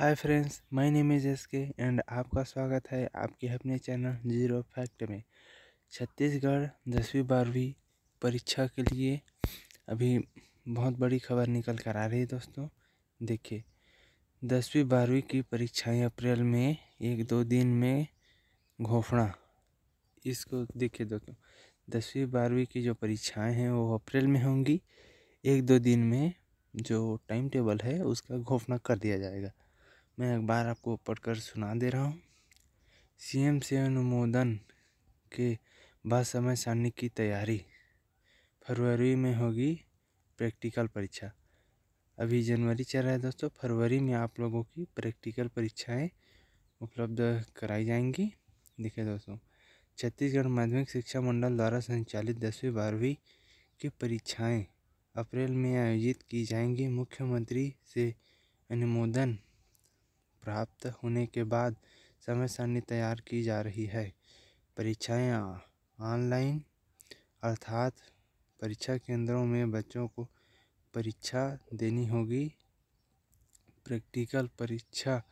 hi friends my name is S K and आपका स्वागत है आपके अपने चैनल जीरो फैक्ट में छत्तीसगढ़ दसवीं बारहवीं परीक्षा के लिए अभी बहुत बड़ी खबर निकल कर आ रही है दोस्तों देखिए दसवीं बारहवीं की परीक्षाएं अप्रैल में एक दो दिन में घोषणा इसको देखिए दोस्तों दसवीं बारहवीं की जो परीक्षाएं हैं वो अप्रैल में होंगी एक दो दिन में जो टाइम टेबल है उसका घोषणा कर दिया जाएगा मैं अखबार आपको पढ़कर सुना दे रहा हूँ सीएम से अनुमोदन के बाद समय सारणी की तैयारी फरवरी में होगी प्रैक्टिकल परीक्षा अभी जनवरी चल रहा है दोस्तों फरवरी में आप लोगों की प्रैक्टिकल परीक्षाएं उपलब्ध कराई जाएंगी देखिए दोस्तों छत्तीसगढ़ माध्यमिक शिक्षा मंडल द्वारा संचालित दसवीं बारहवीं की परीक्षाएं अप्रैल में आयोजित की जाएंगी मुख्यमंत्री से अनुमोदन प्राप्त होने के बाद समय सारणी तैयार की जा रही है परीक्षाएं ऑनलाइन अर्थात परीक्षा केंद्रों में बच्चों को परीक्षा देनी होगी प्रैक्टिकल परीक्षा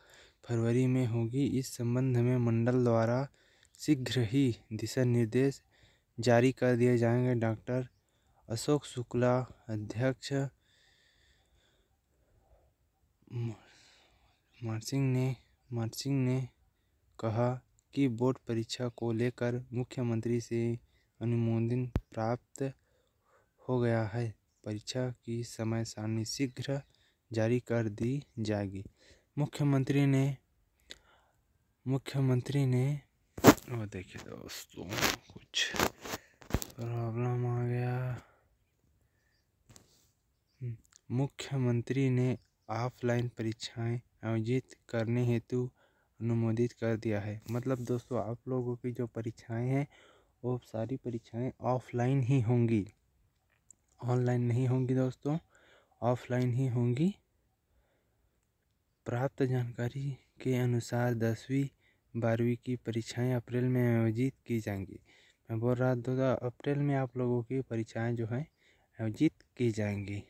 फरवरी में होगी इस संबंध में मंडल द्वारा शीघ्र ही दिशा निर्देश जारी कर दिए जाएंगे डॉक्टर अशोक शुक्ला अध्यक्ष मानसिंह ने मानसिंह ने कहा कि बोर्ड परीक्षा को लेकर मुख्यमंत्री से अनुमोदन प्राप्त हो गया है परीक्षा की समय सारणी शीघ्र जारी कर दी जाएगी मुख्यमंत्री ने मुख्यमंत्री ने और देखिए दोस्तों कुछ प्रॉब्लम आ गया हम्म, मुख्यमंत्री ने ऑफलाइन परीक्षाएं आयोजित करने हेतु अनुमोदित कर दिया है मतलब दोस्तों आप लोगों की जो परीक्षाएं हैं वो सारी परीक्षाएं ऑफलाइन ही होंगी ऑनलाइन नहीं होंगी दोस्तों ऑफलाइन ही होंगी प्राप्त जानकारी के अनुसार दसवीं बारहवीं की परीक्षाएं अप्रैल में आयोजित की जाएंगी मैं बोल रहा दो अप्रैल में आप लोगों की परीक्षाएं जो हैं आयोजित की जाएंगी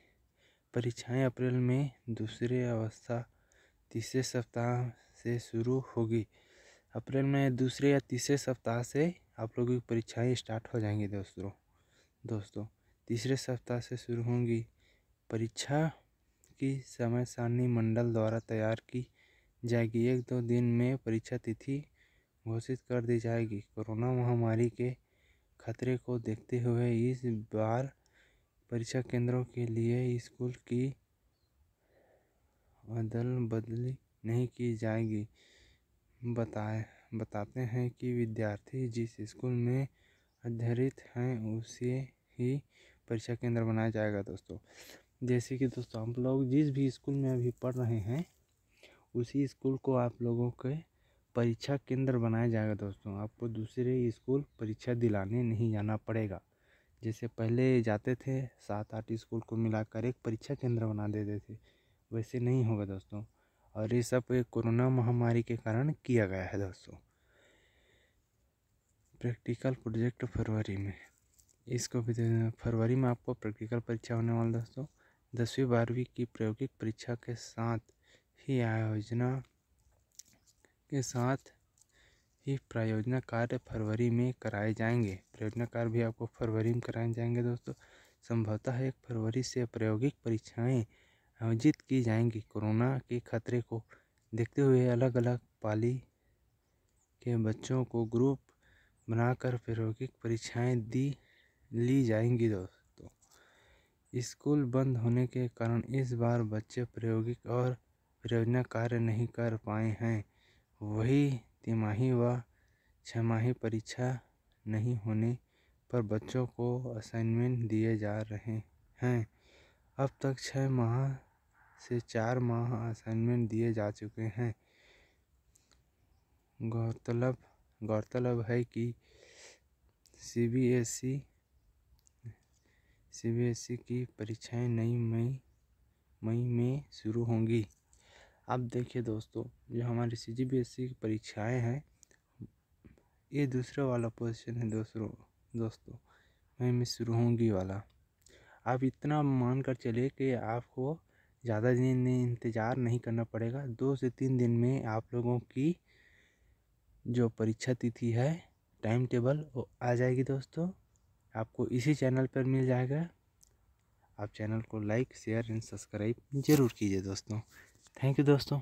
परीक्षाएं अप्रैल में दूसरे अवस्था तीसरे सप्ताह से शुरू होगी अप्रैल में दूसरे या तीसरे सप्ताह से आप लोगों की परीक्षाएं स्टार्ट हो जाएंगी दोस्तों दोस्तों तीसरे सप्ताह से शुरू होंगी परीक्षा की समय सारणी मंडल द्वारा तैयार की जाएगी एक दो दिन में परीक्षा तिथि घोषित कर दी जाएगी कोरोना महामारी के खतरे को देखते हुए इस बार परीक्षा केंद्रों के लिए स्कूल की अदल बदली नहीं की जाएगी बताए बताते हैं कि विद्यार्थी जिस स्कूल में अध्यरित हैं उसे ही परीक्षा केंद्र बनाया जाएगा दोस्तों जैसे कि दोस्तों हम लोग जिस भी स्कूल में अभी पढ़ रहे हैं उसी स्कूल को आप लोगों के परीक्षा केंद्र बनाया जाएगा दोस्तों आपको दूसरे स्कूल परीक्षा दिलाने नहीं जाना पड़ेगा जैसे पहले जाते थे सात आठ स्कूल को मिलाकर एक परीक्षा केंद्र बना देते थे वैसे नहीं होगा दोस्तों और ये सब कोरोना महामारी के कारण किया गया है दोस्तों प्रैक्टिकल प्रोजेक्ट फरवरी में इसको भी फरवरी में आपको प्रैक्टिकल परीक्षा होने वाला दोस्तों दसवीं बारहवीं की प्रायोगिक परीक्षा के साथ ही आयोजना के साथ ही प्रायोजना कार्य फरवरी में कराए जाएंगे प्रायोजना कार्य भी आपको फरवरी में कराए जाएंगे दोस्तों संभवतः एक फरवरी से प्रायोगिक परीक्षाएं आयोजित की जाएंगी कोरोना के खतरे को देखते हुए अलग अलग पाली के बच्चों को ग्रुप बनाकर प्रायोगिक परीक्षाएं दी ली जाएंगी दोस्तों स्कूल बंद होने के कारण इस बार बच्चे प्रायोगिक और परियोजना कार्य नहीं कर पाए हैं वही तिमाही व छमाही परीक्षा नहीं होने पर बच्चों को असाइनमेंट दिए जा रहे हैं अब तक छः माह से चार माह असाइनमेंट दिए जा चुके हैं गौरतलब गौरतलब है कि C B S C B S E की परीक्षाएं नई मई मई में शुरू होंगी अब देखिए दोस्तों जो हमारी सी जी बी एस सी की परीक्षाएँ हैं ये दूसरा वाला पोजीशन है दोस्तों दोस्तों मई में शुरू होंगी वाला आप इतना मान कर चलिए कि आपको ज़्यादा दिन इंतज़ार नहीं करना पड़ेगा दो से तीन दिन में आप लोगों की जो परीक्षा तिथि है टाइम टेबल वो आ जाएगी दोस्तों आपको इसी चैनल पर मिल जाएगा आप चैनल को लाइक शेयर एंड सब्सक्राइब ज़रूर कीजिए दोस्तों थैंक यू दोस्तों